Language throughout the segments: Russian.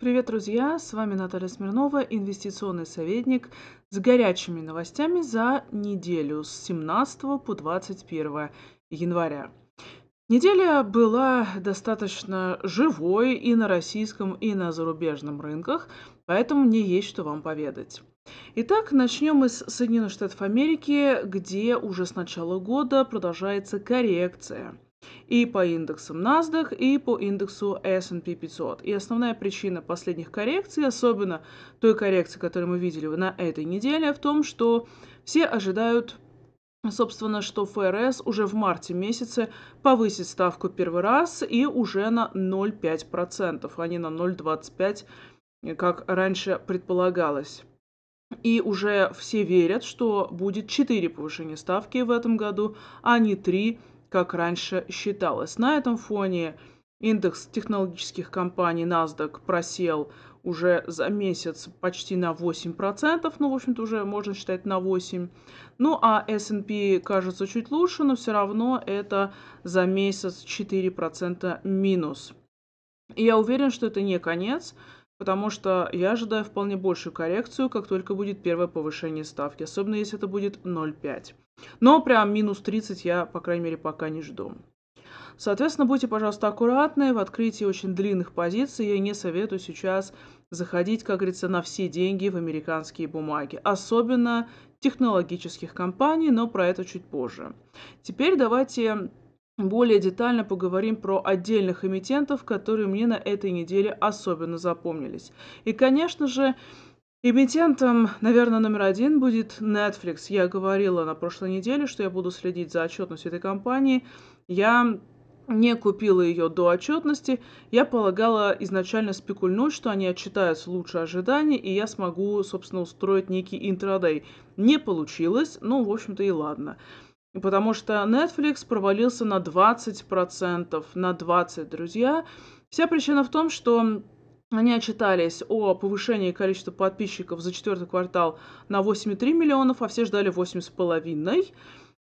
Привет, друзья! С вами Наталья Смирнова, инвестиционный советник с горячими новостями за неделю с 17 по 21 января. Неделя была достаточно живой и на российском, и на зарубежном рынках, поэтому мне есть что вам поведать. Итак, начнем из с Соединенных Штатов Америки, где уже с начала года продолжается коррекция – и по индексам NASDAQ, и по индексу S&P 500. И основная причина последних коррекций, особенно той коррекции, которую мы видели на этой неделе, в том, что все ожидают Собственно, что ФРС уже в марте месяце повысит ставку первый раз и уже на 0,5%, а не на 0,25%, как раньше предполагалось. И уже все верят, что будет 4 повышения ставки в этом году, а не 3 как раньше считалось. На этом фоне индекс технологических компаний NASDAQ просел уже за месяц почти на 8%, ну, в общем-то, уже можно считать на 8%. Ну, а S&P кажется чуть лучше, но все равно это за месяц 4% минус. И я уверен, что это не конец, потому что я ожидаю вполне большую коррекцию, как только будет первое повышение ставки, особенно если это будет 0,5. Но прям минус 30 я, по крайней мере, пока не жду. Соответственно, будьте, пожалуйста, аккуратны. В открытии очень длинных позиций я не советую сейчас заходить, как говорится, на все деньги в американские бумаги. Особенно технологических компаний, но про это чуть позже. Теперь давайте более детально поговорим про отдельных эмитентов, которые мне на этой неделе особенно запомнились. И, конечно же, Эмитентом, наверное, номер один будет Netflix. Я говорила на прошлой неделе, что я буду следить за отчетностью этой компании. Я не купила ее до отчетности. Я полагала изначально спекульнуть, что они отчитаются лучше ожиданий, и я смогу, собственно, устроить некий интрадей. Не получилось, ну, в общем-то, и ладно. Потому что Netflix провалился на 20%, на 20%, друзья. Вся причина в том, что они отчитались о повышении количества подписчиков за четвертый квартал на 8,3 миллионов, а все ждали 8,5.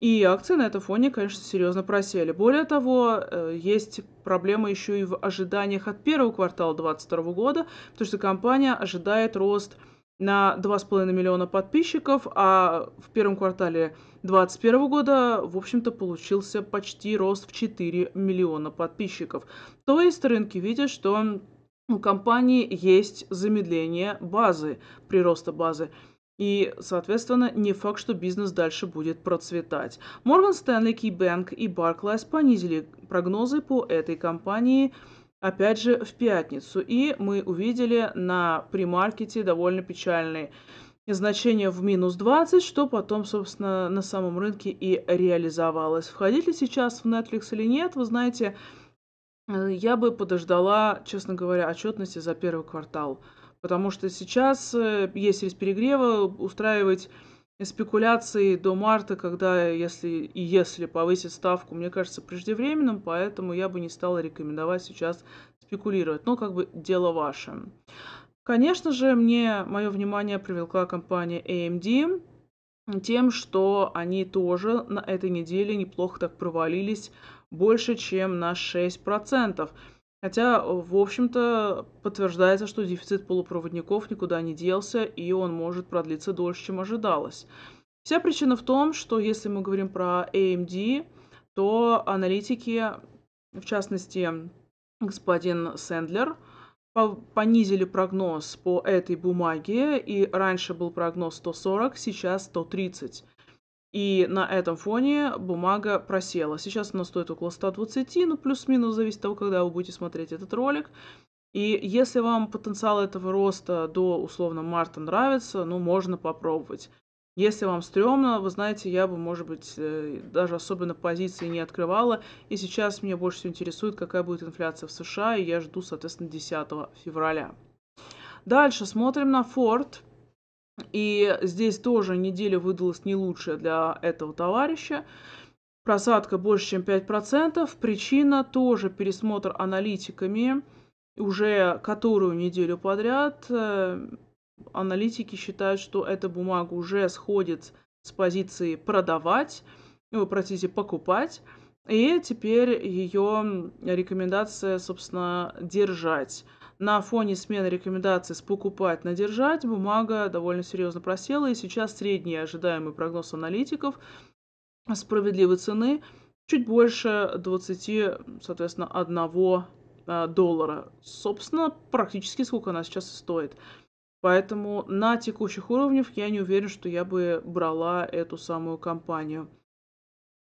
И акции на этом фоне, конечно, серьезно просели. Более того, э, есть проблема еще и в ожиданиях от первого квартала 2022 года, потому что компания ожидает рост на 2,5 миллиона подписчиков, а в первом квартале 2021 года, в общем-то, получился почти рост в 4 миллиона подписчиков. То есть рынки видят, что у компании есть замедление базы, прироста базы. И, соответственно, не факт, что бизнес дальше будет процветать. Морган Стэнли, Кибэнк и Барклайс понизили прогнозы по этой компании, опять же, в пятницу. И мы увидели на примаркете довольно печальные значение в минус 20, что потом, собственно, на самом рынке и реализовалось. Входить ли сейчас в Netflix или нет, вы знаете, Э, я бы подождала, честно говоря, отчетности за первый квартал, потому что сейчас э, есть риск перегрева, устраивать спекуляции до марта, когда если и если повысить ставку, мне кажется преждевременным, поэтому я бы не стала рекомендовать сейчас спекулировать. Но как бы дело ваше. Конечно же, мне мое внимание привлекла компания AMD тем, что они тоже на этой неделе неплохо так провалились больше, чем на 6%. Хотя, в общем-то, подтверждается, что дефицит полупроводников никуда не делся, и он может продлиться дольше, чем ожидалось. Вся причина в том, что если мы говорим про AMD, то аналитики, в частности, господин Сэндлер, понизили прогноз по этой бумаге, и раньше был прогноз 140, сейчас 130. И на этом фоне бумага просела. Сейчас она стоит около 120, ну плюс-минус, зависит от того, когда вы будете смотреть этот ролик. И если вам потенциал этого роста до, условно, марта нравится, ну, можно попробовать. Если вам стрёмно, вы знаете, я бы, может быть, э, даже особенно позиции не открывала. И сейчас меня больше всего интересует, какая будет инфляция в США, и я жду, соответственно, 10 февраля. Дальше смотрим на Ford. И здесь тоже неделя выдалась не лучшая для этого товарища. Просадка больше, чем 5%. Причина тоже пересмотр аналитиками. Уже которую неделю подряд э, аналитики считают, что эта бумага уже сходит с позиции продавать, ну, простите, покупать. И теперь ее рекомендация, собственно, держать на фоне смены рекомендаций с покупать на держать бумага довольно серьезно просела, и сейчас средний ожидаемый прогноз аналитиков справедливой цены чуть больше 20, соответственно, 1 э, доллара. Собственно, практически сколько она сейчас стоит. Поэтому на текущих уровнях я не уверен, что я бы брала эту самую компанию.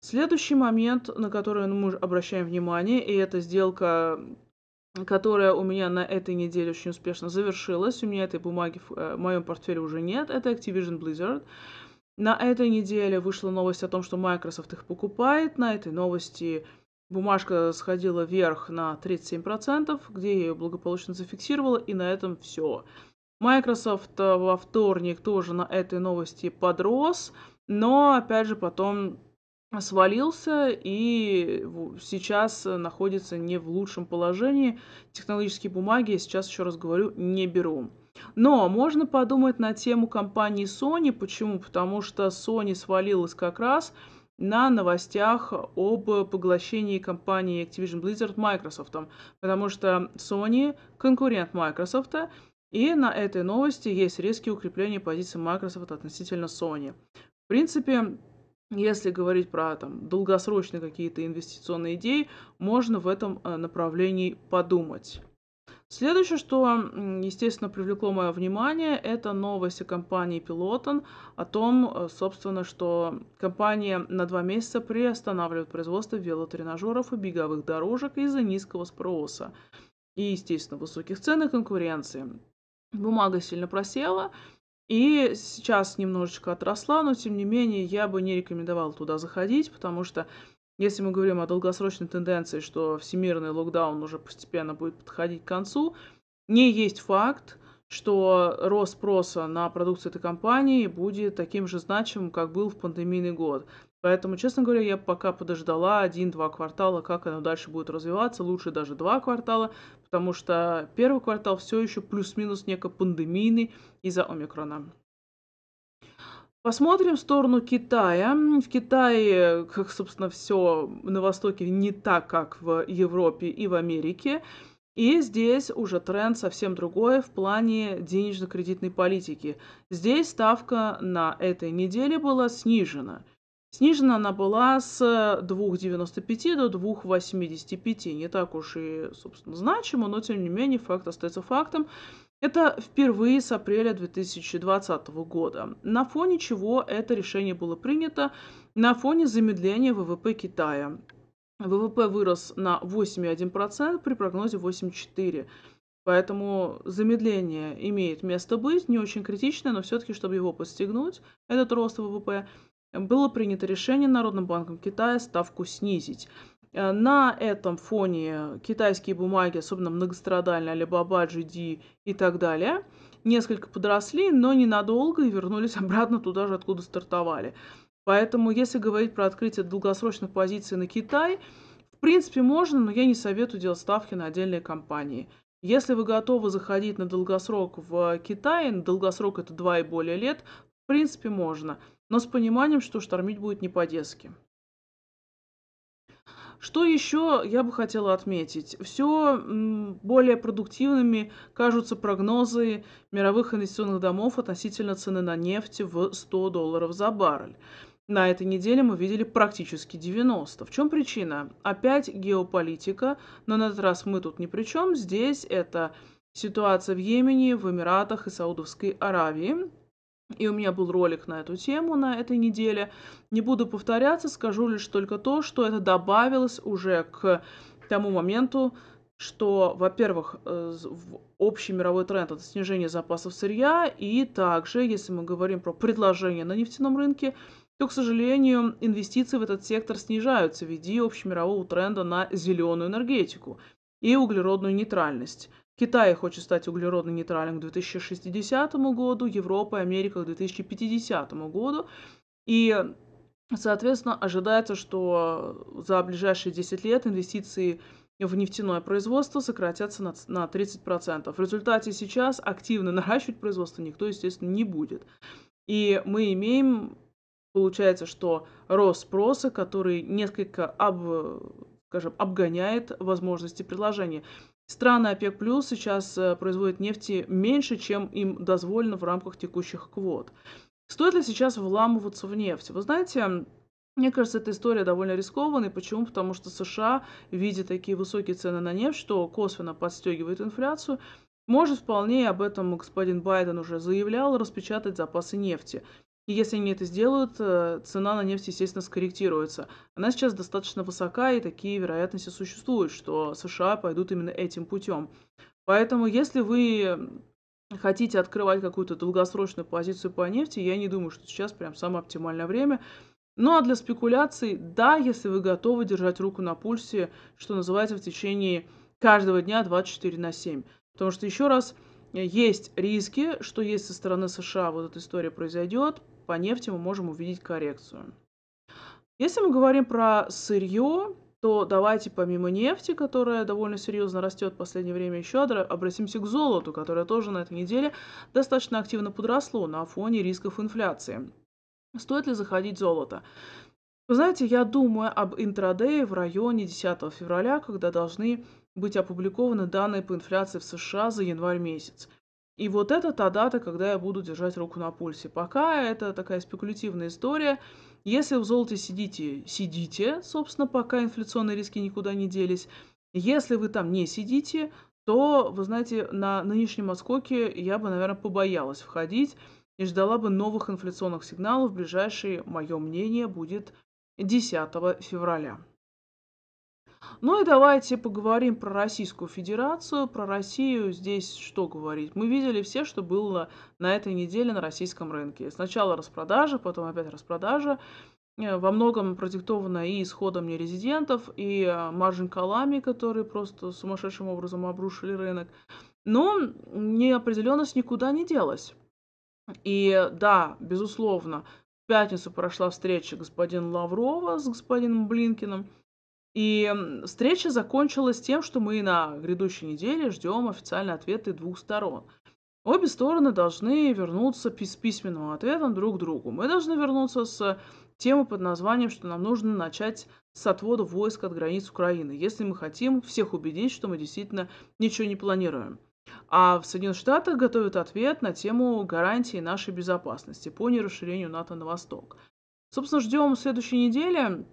Следующий момент, на который мы обращаем внимание, и эта сделка которая у меня на этой неделе очень успешно завершилась. У меня этой бумаги в э, моем портфеле уже нет. Это Activision Blizzard. На этой неделе вышла новость о том, что Microsoft их покупает. На этой новости бумажка сходила вверх на 37%, где я ее благополучно зафиксировала, и на этом все. Microsoft э, во вторник тоже на этой новости подрос, но опять же потом свалился и сейчас находится не в лучшем положении. Технологические бумаги, я сейчас еще раз говорю, не беру. Но можно подумать на тему компании Sony. Почему? Потому что Sony свалилась как раз на новостях об поглощении компании Activision Blizzard Microsoft, потому что Sony конкурент Microsoft, и на этой новости есть резкие укрепления позиции Microsoft относительно Sony. В принципе, если говорить про там, долгосрочные какие-то инвестиционные идеи, можно в этом э, направлении подумать. Следующее, что, естественно, привлекло мое внимание, это новость о компании Peloton, о том, э, собственно, что компания на два месяца приостанавливает производство велотренажеров и беговых дорожек из-за низкого спроса и, естественно, высоких цен и конкуренции. Бумага сильно просела, и сейчас немножечко отросла, но тем не менее я бы не рекомендовал туда заходить, потому что если мы говорим о долгосрочной тенденции, что всемирный локдаун уже постепенно будет подходить к концу, не есть факт, что рост спроса на продукцию этой компании будет таким же значимым, как был в пандемийный год. Поэтому, честно говоря, я пока подождала один-два квартала, как оно дальше будет развиваться, лучше даже два квартала, потому что первый квартал все еще плюс-минус неко пандемийный из-за омикрона. Посмотрим в сторону Китая. В Китае, как, собственно, все на Востоке не так, как в Европе и в Америке. И здесь уже тренд совсем другой в плане денежно-кредитной политики. Здесь ставка на этой неделе была снижена – Снижена она была с 2,95 до 2,85. Не так уж и, собственно, значимо, но тем не менее факт остается фактом. Это впервые с апреля 2020 года, на фоне чего это решение было принято на фоне замедления ВВП Китая. ВВП вырос на 8,1% при прогнозе 8,4%. Поэтому замедление имеет место быть, не очень критичное, но все-таки, чтобы его постигнуть, этот рост ВВП, было принято решение Народным банком Китая ставку снизить. Э, на этом фоне китайские бумаги, особенно многострадальные, Alibaba, GD и так далее, несколько подросли, но ненадолго и вернулись обратно туда же, откуда стартовали. Поэтому, если говорить про открытие долгосрочных позиций на Китай, в принципе, можно, но я не советую делать ставки на отдельные компании. Если вы готовы заходить на долгосрок в Китае, на долгосрок это 2 и более лет, в принципе, можно – но с пониманием, что штормить будет не по-детски. Что еще я бы хотела отметить? Все более продуктивными кажутся прогнозы мировых инвестиционных домов относительно цены на нефть в 100 долларов за баррель. На этой неделе мы видели практически 90. В чем причина? Опять геополитика, но на этот раз мы тут ни при чем. Здесь это ситуация в Йемене, в Эмиратах и Саудовской Аравии, и у меня был ролик на эту тему на этой неделе. Не буду повторяться, скажу лишь только то, что это добавилось уже к тому моменту, что, во-первых, э, общий мировой тренд это снижение запасов сырья, и также, если мы говорим про предложение на нефтяном рынке, то, к сожалению, инвестиции в этот сектор снижаются в виде общемирового тренда на зеленую энергетику и углеродную нейтральность. Китай хочет стать углеродно нейтральным к 2060 году, Европа и Америка к 2050 году. И Соответственно, ожидается, что за ближайшие 10 лет инвестиции в нефтяное производство сократятся на, на 30%. В результате сейчас активно наращивать производство никто, естественно, не будет. И мы имеем, получается, что рост спроса, который несколько об, скажем, обгоняет возможности предложения. Страны ОПЕК+, плюс сейчас э, производят нефти меньше, чем им дозволено в рамках текущих квот. Стоит ли сейчас вламываться в нефть? Вы знаете, мне кажется, эта история довольно рискованная. Почему? Потому что США, видя такие высокие цены на нефть, что косвенно подстегивает инфляцию, может вполне, об этом господин Байден уже заявлял, распечатать запасы нефти. И если они это сделают, э, цена на нефть, естественно, скорректируется. Она сейчас достаточно высока, и такие вероятности существуют, что США пойдут именно этим путем. Поэтому, если вы хотите открывать какую-то долгосрочную позицию по нефти, я не думаю, что сейчас прям самое оптимальное время. Ну а для спекуляций, да, если вы готовы держать руку на пульсе, что называется, в течение каждого дня 24 на 7. Потому что, еще раз, есть риски, что есть со стороны США вот эта история произойдет, по нефти мы можем увидеть коррекцию. Если мы говорим про сырье, то давайте помимо нефти, которая довольно серьезно растет в последнее время еще, обратимся к золоту, которое тоже на этой неделе достаточно активно подросло на фоне рисков инфляции. Стоит ли заходить золото? Вы знаете, я думаю об интрадее в районе 10 февраля, когда должны быть опубликованы данные по инфляции в США за январь месяц. И вот это та дата, когда я буду держать руку на пульсе. Пока это такая спекулятивная история. Если в золоте сидите, сидите, собственно, пока инфляционные риски никуда не делись. Если вы там не сидите, то, вы знаете, на нынешнем отскоке я бы, наверное, побоялась входить и ждала бы новых инфляционных сигналов. Ближайшее, мое мнение, будет 10 февраля. Ну и давайте поговорим про Российскую Федерацию, про Россию. Здесь что говорить? Мы видели все, что было на этой неделе на российском рынке. Сначала распродажа, потом опять распродажа. Э, во многом продиктовано и исходом нерезидентов, и э, маржин-колами, которые просто сумасшедшим образом обрушили рынок. Но неопределенность никуда не делась. И да, безусловно, в пятницу прошла встреча господина Лаврова с господином Блинкиным – и встреча закончилась тем, что мы на грядущей неделе ждем официальные ответы двух сторон. Обе стороны должны вернуться с письменным ответом друг к другу. Мы должны вернуться с темы под названием, что нам нужно начать с отвода войск от границ Украины, если мы хотим всех убедить, что мы действительно ничего не планируем. А в Соединенных Штатах готовят ответ на тему гарантии нашей безопасности по нерасширению НАТО на восток. Собственно, ждем следующей недели.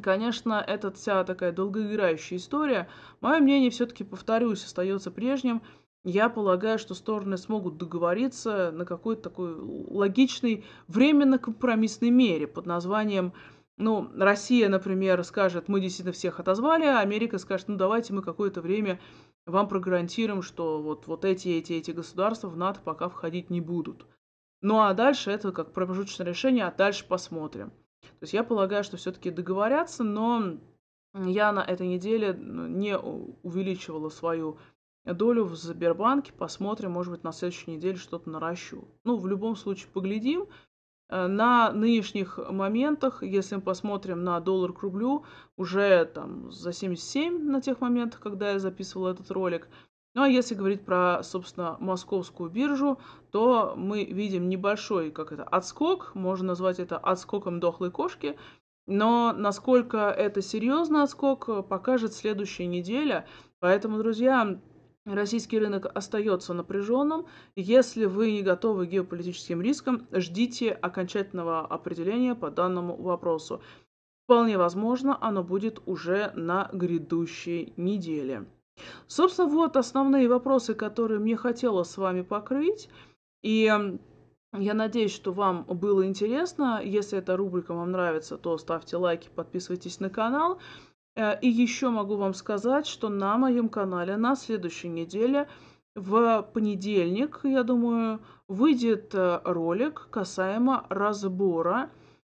Конечно, это вся такая долгоиграющая история, мое мнение все-таки, повторюсь, остается прежним. Я полагаю, что стороны смогут договориться на какой-то такой логичной временно-компромиссной мере под названием ну, Россия, например, скажет, мы действительно всех отозвали, а Америка скажет, ну, давайте мы какое-то время вам прогарантируем, что вот, вот эти, эти, эти государства в НАТО пока входить не будут. Ну, а дальше это как промежуточное решение, а дальше посмотрим. То есть я полагаю, что все-таки договорятся, но я на этой неделе ну, не увеличивала свою долю в Сбербанке. Посмотрим, может быть, на следующей неделе что-то наращу. Ну, в любом случае, поглядим. Э, на нынешних моментах, если мы посмотрим на доллар к рублю, уже там за 77 на тех моментах, когда я записывала этот ролик – ну а если говорить про, собственно, московскую биржу, то мы видим небольшой, как это, отскок, можно назвать это отскоком дохлой кошки, но насколько это серьезный отскок, э, покажет следующая неделя. Поэтому, друзья, российский рынок остается напряженным. Если вы не готовы к геополитическим рискам, ждите окончательного определения по данному вопросу. Вполне возможно, оно будет уже на грядущей неделе. Собственно, вот основные вопросы, которые мне хотелось с вами покрыть. И я надеюсь, что вам было интересно. Если эта рубрика вам нравится, то ставьте лайки, подписывайтесь на канал. Э, и еще могу вам сказать, что на моем канале на следующей неделе в понедельник, я думаю, выйдет э, ролик касаемо разбора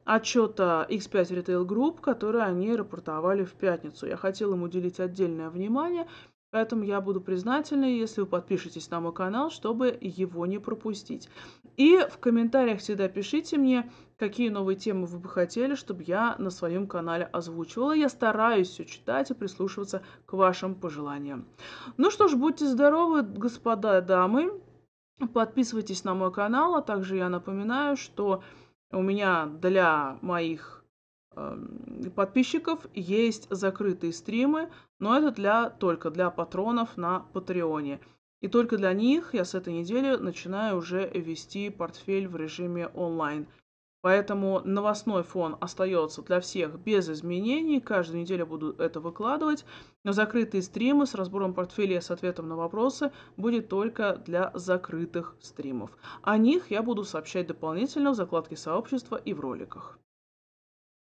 отчета X5 Retail Group, который они рапортовали в пятницу. Я хотела им уделить отдельное внимание – Поэтому я буду признательна, если вы подпишетесь на мой канал, чтобы его не пропустить. И в комментариях всегда пишите мне, какие новые темы вы бы хотели, чтобы я на своем канале озвучивала. Я стараюсь все читать и прислушиваться к вашим пожеланиям. Ну что ж, будьте здоровы, господа и дамы. Подписывайтесь на мой канал, а также я напоминаю, что у меня для моих Эм, подписчиков есть закрытые стримы, но это для, только для патронов на Патреоне. И только для них я с этой недели начинаю уже вести портфель в режиме онлайн. Поэтому новостной фон остается для всех без изменений. Каждую неделю буду это выкладывать. Но закрытые стримы с разбором портфеля с ответом на вопросы будет только для закрытых стримов. О них я буду сообщать дополнительно в закладке сообщества и в роликах.